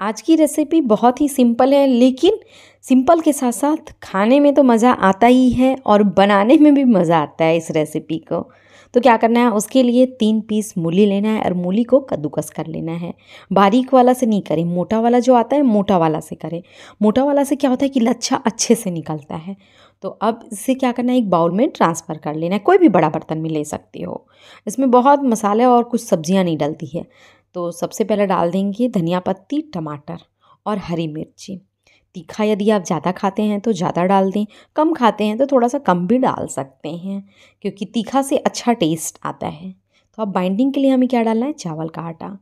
आज की रेसिपी बहुत ही सिंपल है लेकिन सिंपल के साथ साथ खाने में तो मज़ा आता ही है और बनाने में भी मज़ा आता है इस रेसिपी को तो क्या करना है उसके लिए तीन पीस मूली लेना है और मूली को कद्दूकस कर लेना है बारीक वाला से नहीं करें मोटा वाला जो आता है मोटा वाला से करें मोटा वाला से क्या होता है कि लच्छा अच्छे से निकलता है तो अब इसे क्या करना है एक बाउल में ट्रांसफ़र कर लेना है कोई भी बड़ा बर्तन में ले सकते हो इसमें बहुत मसाले और कुछ सब्ज़ियाँ नहीं डलती है तो सबसे पहले डाल देंगे धनिया पत्ती टमाटर और हरी मिर्ची तीखा यदि आप ज़्यादा खाते हैं तो ज़्यादा डाल दें कम खाते हैं तो थोड़ा सा कम भी डाल सकते हैं क्योंकि तीखा से अच्छा टेस्ट आता है तो अब बाइंडिंग के लिए हमें क्या डालना है चावल का आटा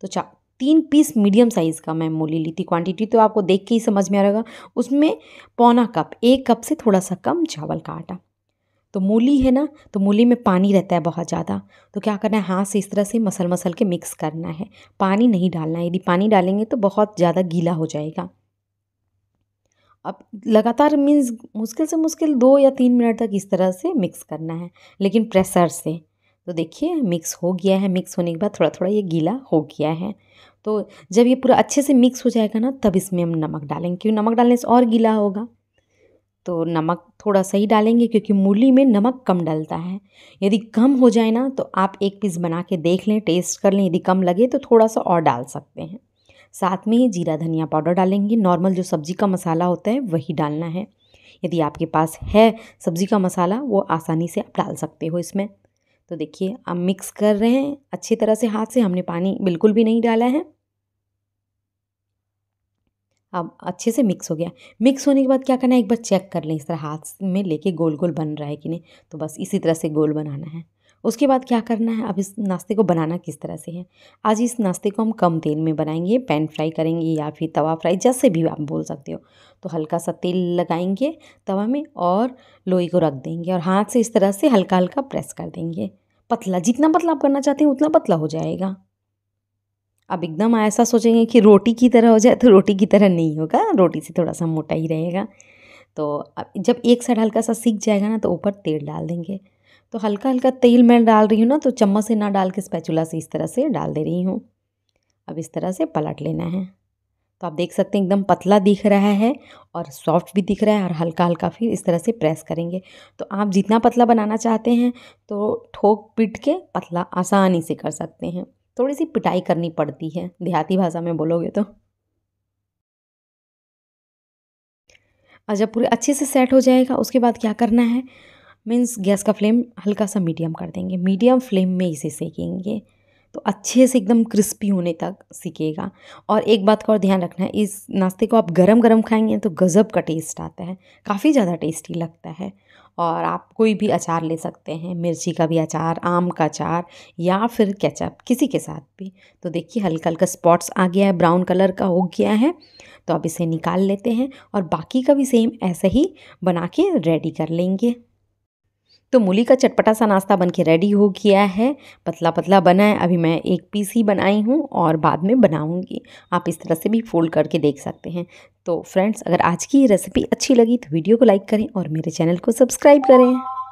तो चा तीन पीस मीडियम साइज़ का मैं मूली ली थी क्वांटिटी तो आपको देख के ही समझ में आ रहेगा उसमें पौना कप एक कप से थोड़ा सा कम चावल का आटा तो मूली है ना तो मूली में पानी रहता है बहुत ज़्यादा तो क्या करना है हाथ से इस तरह से मसल मसल के मिक्स करना है पानी नहीं डालना है यदि पानी डालेंगे तो बहुत ज़्यादा गीला हो जाएगा अब लगातार मीन्स मुश्किल से मुश्किल दो या तीन मिनट तक इस तरह से मिक्स करना है लेकिन प्रेशर से तो देखिए मिक्स हो गया है मिक्स होने के बाद थोड़ा थोड़ा ये गीला हो गया है तो जब ये पूरा अच्छे से मिक्स हो जाएगा ना तब इसमें हम नमक डालेंगे क्योंकि नमक डालने से और गीला होगा तो नमक थोड़ा सही डालेंगे क्योंकि मूली में नमक कम डलता है यदि कम हो जाए ना तो आप एक पीस बना के देख लें टेस्ट कर लें यदि कम लगे तो थोड़ा सा और डाल सकते हैं साथ में ही जीरा धनिया पाउडर डालेंगे नॉर्मल जो सब्ज़ी का मसाला होता है वही डालना है यदि आपके पास है सब्ज़ी का मसाला वो आसानी से आप डाल सकते हो इसमें तो देखिए अब मिक्स कर रहे हैं अच्छी तरह से हाथ से हमने पानी बिल्कुल भी नहीं डाला है अब अच्छे से मिक्स हो गया मिक्स होने के बाद क्या करना है एक बार चेक कर लें इस तरह हाथ में लेके गोल गोल बन रहा है कि नहीं तो बस इसी तरह से गोल बनाना है उसके बाद क्या करना है अब इस नाश्ते को बनाना किस तरह से है आज इस नाश्ते को हम कम तेल में बनाएंगे पैन फ्राई करेंगे या फिर तवा फ्राई जैसे भी आप बोल सकते हो तो हल्का सा तेल लगाएंगे तवा में और लोई को रख देंगे और हाथ से इस तरह से हल्का हल्का प्रेस कर देंगे पतला जितना पतला आप करना चाहते हैं उतना पतला हो जाएगा अब एकदम ऐसा सोचेंगे कि रोटी की तरह हो जाए तो रोटी की तरह नहीं होगा रोटी से थोड़ा सा मोटा ही रहेगा तो अब जब एक साइड हल्का सा सीख जाएगा ना तो ऊपर तेल डाल देंगे तो हल्का हल्का तेल मैं डाल रही हूँ ना तो चम्मच से ना डाल के स्पैचुला से इस तरह से डाल दे रही हूँ अब इस तरह से पलट लेना है तो आप देख सकते हैं एकदम पतला दिख रहा है और सॉफ्ट भी दिख रहा है और हल्का हल्का फिर इस तरह से प्रेस करेंगे तो आप जितना पतला बनाना चाहते हैं तो ठोक पीट के पतला आसानी से कर सकते हैं थोड़ी सी पिटाई करनी पड़ती है देहाती भाषा में बोलोगे तो और जब पूरे अच्छे से सेट हो जाएगा उसके बाद क्या करना है मीन्स गैस का फ्लेम हल्का सा मीडियम कर देंगे मीडियम फ्लेम में इसे सेकेंगे तो अच्छे से एकदम क्रिस्पी होने तक सीखेगा और एक बात का और ध्यान रखना है इस नाश्ते को आप गरम गरम खाएंगे तो गज़ब का टेस्ट आता है काफ़ी ज़्यादा टेस्टी लगता है और आप कोई भी अचार ले सकते हैं मिर्ची का भी अचार आम का अचार या फिर केचप किसी के साथ भी तो देखिए हल्का हल्का स्पॉट्स आ गया है ब्राउन कलर का हो गया है तो अब इसे निकाल लेते हैं और बाकी का भी सेम ऐसे ही बना के रेडी कर लेंगे तो मूली का चटपटा सा नाश्ता बन के रेडी हो गया है पतला पतला बना है अभी मैं एक पीस ही बनाई हूँ और बाद में बनाऊँगी आप इस तरह से भी फोल्ड करके देख सकते हैं तो फ्रेंड्स अगर आज की ये रेसिपी अच्छी लगी तो वीडियो को लाइक करें और मेरे चैनल को सब्सक्राइब करें